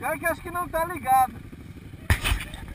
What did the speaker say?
Pior é que eu acho que não tá ligado.